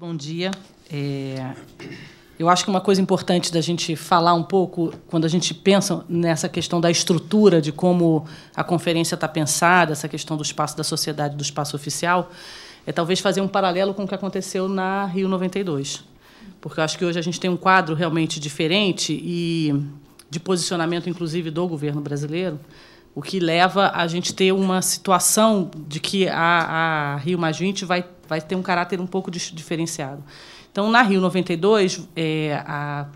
Bom dia. É... Eu acho que uma coisa importante da gente falar um pouco, quando a gente pensa nessa questão da estrutura, de como a conferência está pensada, essa questão do espaço da sociedade, do espaço oficial, é talvez fazer um paralelo com o que aconteceu na Rio 92. Porque eu acho que hoje a gente tem um quadro realmente diferente e de posicionamento, inclusive, do governo brasileiro, o que leva a gente ter uma situação de que a, a Rio Mais 20 vai vai ter um caráter um pouco diferenciado. Então, na Rio 92, é, a,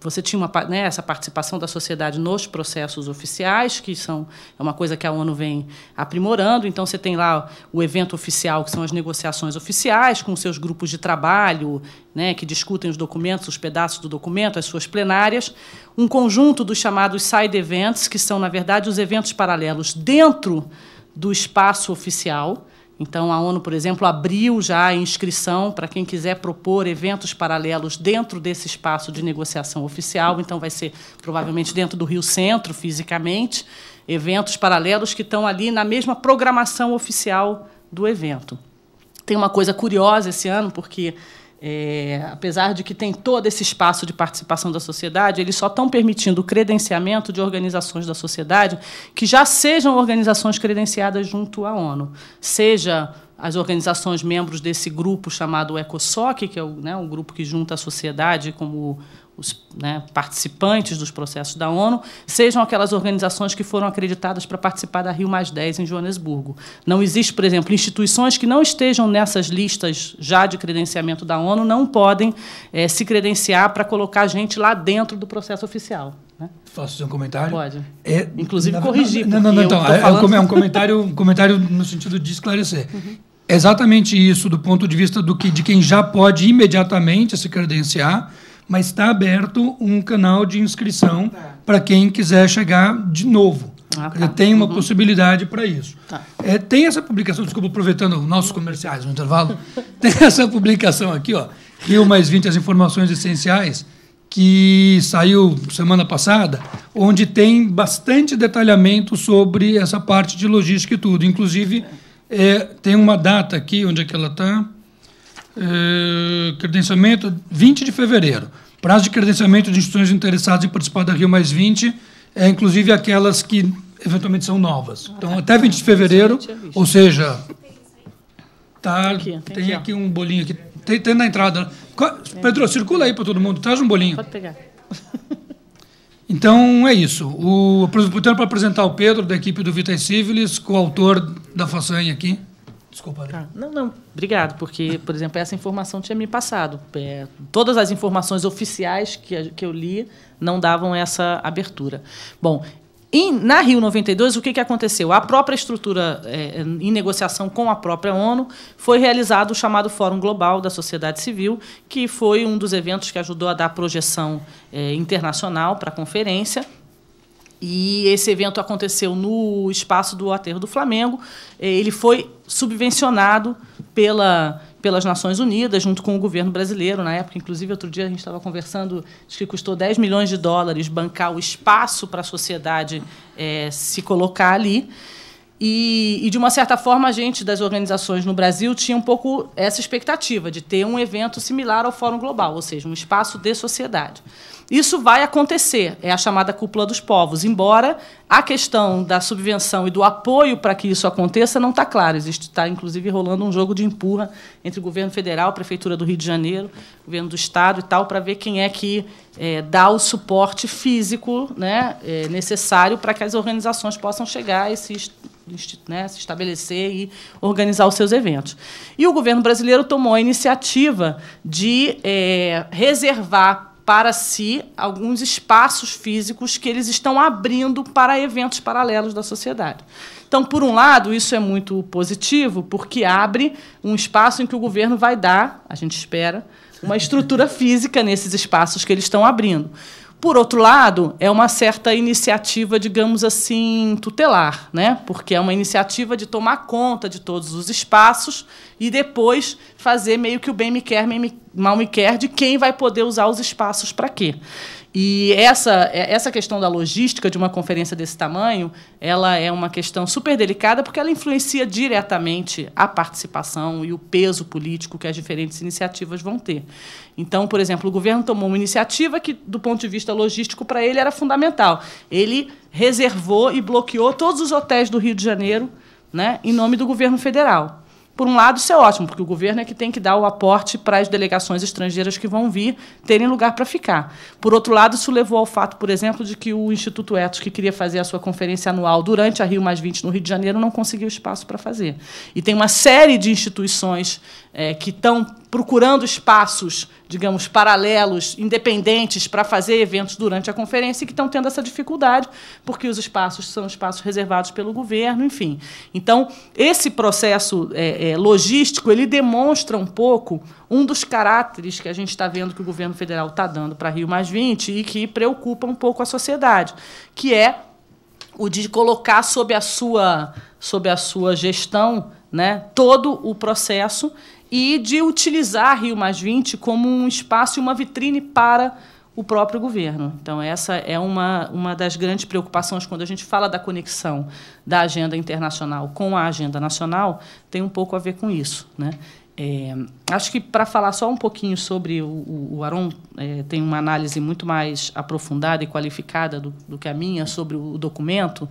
você tinha uma, né, essa participação da sociedade nos processos oficiais, que são é uma coisa que a ONU vem aprimorando. Então, você tem lá o evento oficial, que são as negociações oficiais, com seus grupos de trabalho, né, que discutem os documentos, os pedaços do documento, as suas plenárias. Um conjunto dos chamados side events, que são, na verdade, os eventos paralelos dentro do espaço oficial então, a ONU, por exemplo, abriu já a inscrição para quem quiser propor eventos paralelos dentro desse espaço de negociação oficial. Então, vai ser provavelmente dentro do Rio Centro, fisicamente, eventos paralelos que estão ali na mesma programação oficial do evento. Tem uma coisa curiosa esse ano, porque é, apesar de que tem todo esse espaço de participação da sociedade, eles só estão permitindo o credenciamento de organizações da sociedade que já sejam organizações credenciadas junto à ONU, seja as organizações membros desse grupo chamado ECOSOC, que é o, né, um grupo que junta a sociedade como os né, participantes dos processos da ONU sejam aquelas organizações que foram acreditadas para participar da Rio em Joanesburgo. Não existe, por exemplo, instituições que não estejam nessas listas já de credenciamento da ONU não podem é, se credenciar para colocar gente lá dentro do processo oficial. Né? Faço um comentário? Pode. É, Inclusive não, corrigir. Não, não, não, então, é, é falando... é um comentário, um comentário no sentido de esclarecer. Uhum. Exatamente isso, do ponto de vista do que, de quem já pode imediatamente se credenciar, mas está aberto um canal de inscrição tá. para quem quiser chegar de novo. Ah, tá. Tem uma uhum. possibilidade para isso. Tá. É, tem essa publicação, desculpa, aproveitando nossos comerciais no intervalo, tem essa publicação aqui, ó, Rio Mais 20, as informações essenciais, que saiu semana passada, onde tem bastante detalhamento sobre essa parte de logística e tudo. Inclusive, é, tem uma data aqui, onde é que ela está? Eh, credenciamento 20 de fevereiro. Prazo de credenciamento de instituições interessadas em participar da Rio Mais 20, é, inclusive aquelas que eventualmente são novas. Então, ah, tá. até 20 de fevereiro, ou seja, tá, tem, aqui, um bolinho aqui. Tem, tem na entrada. Pedro, circula aí para todo mundo, traz um bolinho. Pode pegar. Então é isso. O, tempo para apresentar o Pedro, da equipe do Vita Civilis, coautor da façanha aqui. Desculpa, tá. Não, não. Obrigado, porque, por exemplo, essa informação tinha me passado. É, todas as informações oficiais que, que eu li não davam essa abertura. Bom, em, na Rio 92, o que, que aconteceu? A própria estrutura, é, em negociação com a própria ONU, foi realizado o chamado Fórum Global da Sociedade Civil, que foi um dos eventos que ajudou a dar projeção é, internacional para a conferência e esse evento aconteceu no espaço do Aterro do Flamengo. É, ele foi subvencionado pela, pelas Nações Unidas, junto com o governo brasileiro, na época. Inclusive, outro dia a gente estava conversando, que custou 10 milhões de dólares bancar o espaço para a sociedade é, se colocar ali. E, e, de uma certa forma, a gente das organizações no Brasil tinha um pouco essa expectativa de ter um evento similar ao Fórum Global, ou seja, um espaço de sociedade. Isso vai acontecer, é a chamada cúpula dos povos, embora a questão da subvenção e do apoio para que isso aconteça não está clara. está, inclusive, rolando um jogo de empurra entre o governo federal, Prefeitura do Rio de Janeiro, governo do Estado e tal, para ver quem é que é, dá o suporte físico né, é, necessário para que as organizações possam chegar a esse né, se estabelecer e organizar os seus eventos. E o governo brasileiro tomou a iniciativa de é, reservar para si alguns espaços físicos que eles estão abrindo para eventos paralelos da sociedade. Então, por um lado, isso é muito positivo, porque abre um espaço em que o governo vai dar, a gente espera, uma estrutura física nesses espaços que eles estão abrindo. Por outro lado, é uma certa iniciativa, digamos assim, tutelar, né? porque é uma iniciativa de tomar conta de todos os espaços e depois fazer meio que o bem me quer, bem me, mal me quer de quem vai poder usar os espaços para quê. E essa, é, essa questão da logística de uma conferência desse tamanho, ela é uma questão super delicada porque ela influencia diretamente a participação e o peso político que as diferentes iniciativas vão ter. Então, por exemplo, o governo tomou uma iniciativa que, do ponto de vista logístico, para ele era fundamental. Ele reservou e bloqueou todos os hotéis do Rio de Janeiro, né, em nome do governo federal. Por um lado, isso é ótimo, porque o governo é que tem que dar o aporte para as delegações estrangeiras que vão vir terem lugar para ficar. Por outro lado, isso levou ao fato, por exemplo, de que o Instituto Etos, que queria fazer a sua conferência anual durante a Rio no Rio de Janeiro, não conseguiu espaço para fazer. E tem uma série de instituições é, que estão procurando espaços, digamos, paralelos, independentes para fazer eventos durante a conferência e que estão tendo essa dificuldade, porque os espaços são espaços reservados pelo governo, enfim. Então, esse processo é, é, logístico ele demonstra um pouco um dos caracteres que a gente está vendo que o governo federal está dando para Rio Mais 20 e que preocupa um pouco a sociedade, que é o de colocar sob a sua, sob a sua gestão né, todo o processo e de utilizar Rio como um espaço e uma vitrine para o próprio governo. Então, essa é uma, uma das grandes preocupações quando a gente fala da conexão da agenda internacional com a agenda nacional, tem um pouco a ver com isso. Né? É, acho que para falar só um pouquinho sobre o, o Aron é, tem uma análise muito mais aprofundada e qualificada do, do que a minha sobre o documento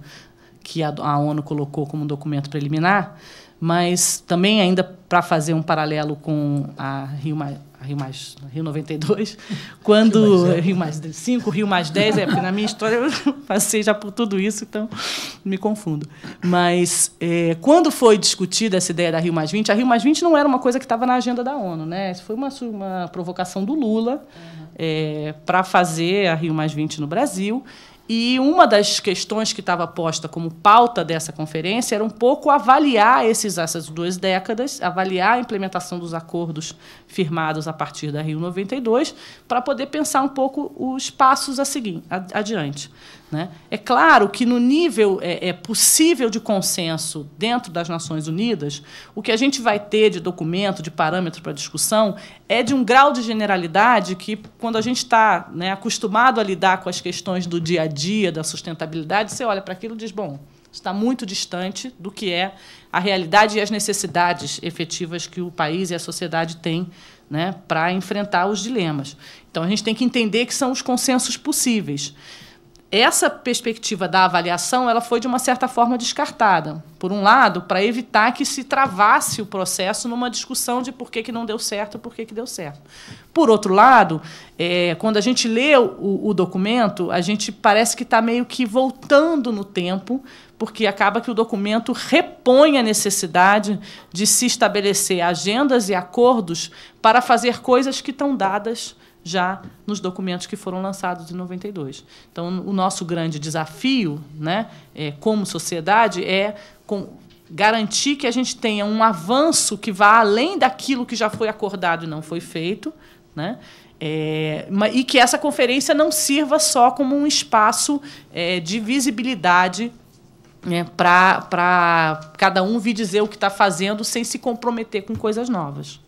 que a, a ONU colocou como documento preliminar mas também ainda para fazer um paralelo com a Rio Mais, Rio mais Rio 92, quando Rio mais, Rio mais 5, Rio mais 10, é porque na minha história eu passei já por tudo isso, então me confundo. Mas é, quando foi discutida essa ideia da Rio mais 20, a Rio mais 20 não era uma coisa que estava na agenda da ONU, né? Isso foi uma, uma provocação do Lula uhum. é, para fazer a Rio mais 20 no Brasil. E uma das questões que estava posta como pauta dessa conferência era um pouco avaliar esses, essas duas décadas, avaliar a implementação dos acordos firmados a partir da Rio 92, para poder pensar um pouco os passos a seguir, adiante. Né? É claro que, no nível é, é possível de consenso dentro das Nações Unidas, o que a gente vai ter de documento, de parâmetro para discussão, é de um grau de generalidade que, quando a gente está né, acostumado a lidar com as questões do dia a dia, dia da sustentabilidade, você olha para aquilo e diz: bom, está muito distante do que é a realidade e as necessidades efetivas que o país e a sociedade têm né, para enfrentar os dilemas. Então, a gente tem que entender que são os consensos possíveis essa perspectiva da avaliação ela foi de uma certa forma descartada. Por um lado, para evitar que se travasse o processo numa discussão de por que, que não deu certo, por que, que deu certo. Por outro lado, é, quando a gente lê o, o documento, a gente parece que está meio que voltando no tempo, porque acaba que o documento repõe a necessidade de se estabelecer agendas e acordos para fazer coisas que estão dadas já nos documentos que foram lançados em 92. Então, o nosso grande desafio, né, é, como sociedade, é com, garantir que a gente tenha um avanço que vá além daquilo que já foi acordado e não foi feito, né? É, e que essa conferência não sirva só como um espaço é, de visibilidade né, para cada um vir dizer o que está fazendo sem se comprometer com coisas novas.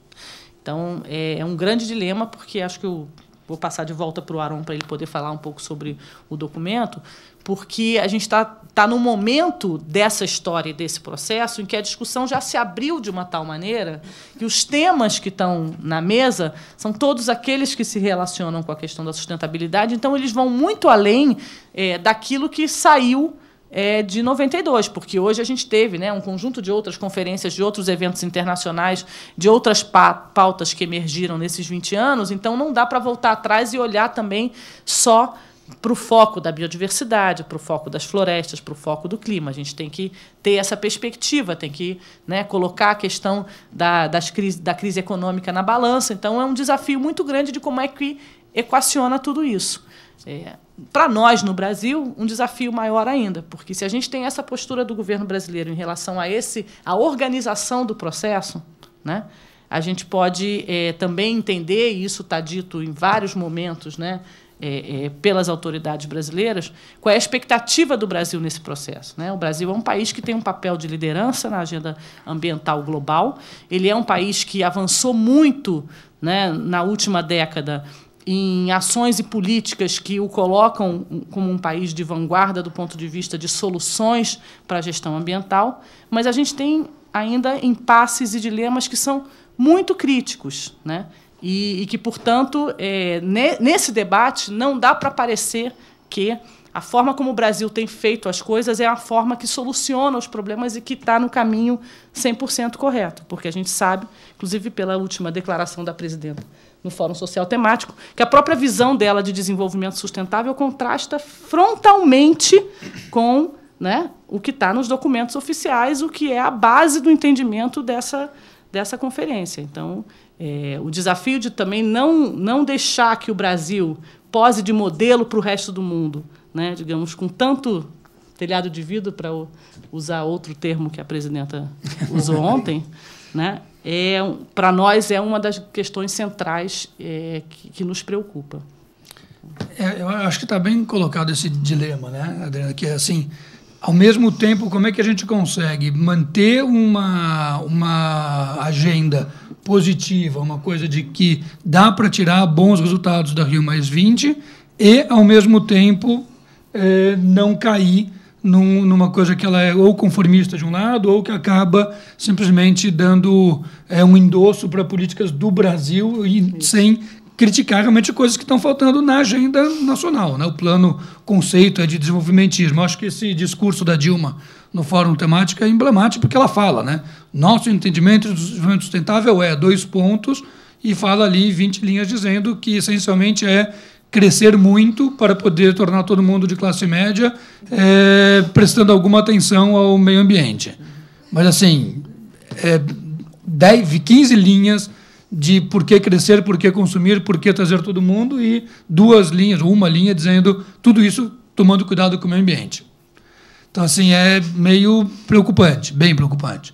Então, é, é um grande dilema, porque acho que eu vou passar de volta para o Aron para ele poder falar um pouco sobre o documento, porque a gente está tá, tá no momento dessa história, desse processo, em que a discussão já se abriu de uma tal maneira que os temas que estão na mesa são todos aqueles que se relacionam com a questão da sustentabilidade, então eles vão muito além é, daquilo que saiu é, de 92, porque hoje a gente teve né, um conjunto de outras conferências, de outros eventos internacionais, de outras pautas que emergiram nesses 20 anos, então não dá para voltar atrás e olhar também só para o foco da biodiversidade, para o foco das florestas, para o foco do clima. A gente tem que ter essa perspectiva, tem que né, colocar a questão da, das da crise econômica na balança. Então, é um desafio muito grande de como é que equaciona tudo isso. É, para nós, no Brasil, um desafio maior ainda, porque se a gente tem essa postura do governo brasileiro em relação a esse, a organização do processo, né, a gente pode é, também entender, e isso está dito em vários momentos né, é, é, pelas autoridades brasileiras, qual é a expectativa do Brasil nesse processo. Né? O Brasil é um país que tem um papel de liderança na agenda ambiental global, ele é um país que avançou muito né, na última década em ações e políticas que o colocam como um país de vanguarda do ponto de vista de soluções para a gestão ambiental, mas a gente tem ainda impasses e dilemas que são muito críticos, né? E, e que, portanto, é, ne, nesse debate não dá para parecer que a forma como o Brasil tem feito as coisas é a forma que soluciona os problemas e que está no caminho 100% correto, porque a gente sabe, inclusive pela última declaração da presidenta no Fórum Social Temático, que a própria visão dela de desenvolvimento sustentável contrasta frontalmente com né, o que está nos documentos oficiais, o que é a base do entendimento dessa, dessa conferência. Então, é, o desafio de também não, não deixar que o Brasil pose de modelo para o resto do mundo, né, digamos, com tanto telhado de vidro, para usar outro termo que a presidenta usou ontem, né, é, para nós é uma das questões centrais é, que, que, nos preocupa. É, eu acho que está bem colocado esse dilema, né, Adriana? Que é assim, ao mesmo tempo, como é que a gente consegue manter uma, uma agenda positiva, uma coisa de que dá para tirar bons resultados da Rio Mais 20 e, ao mesmo tempo, é, não cair num, numa coisa que ela é ou conformista de um lado, ou que acaba simplesmente dando é, um endosso para políticas do Brasil e Sim. sem criticar realmente coisas que estão faltando na agenda nacional. Né? O plano conceito é de desenvolvimentismo. acho que esse discurso da Dilma no Fórum Temático é emblemático porque ela fala, né? Nosso entendimento do desenvolvimento sustentável é dois pontos e fala ali 20 linhas dizendo que essencialmente é crescer muito para poder tornar todo mundo de classe média, é, prestando alguma atenção ao meio ambiente. Mas, assim, é, 10, 15 linhas de por que crescer, por que consumir, por que trazer todo mundo, e duas linhas, uma linha dizendo tudo isso tomando cuidado com o meio ambiente. Então, assim, é meio preocupante, bem preocupante.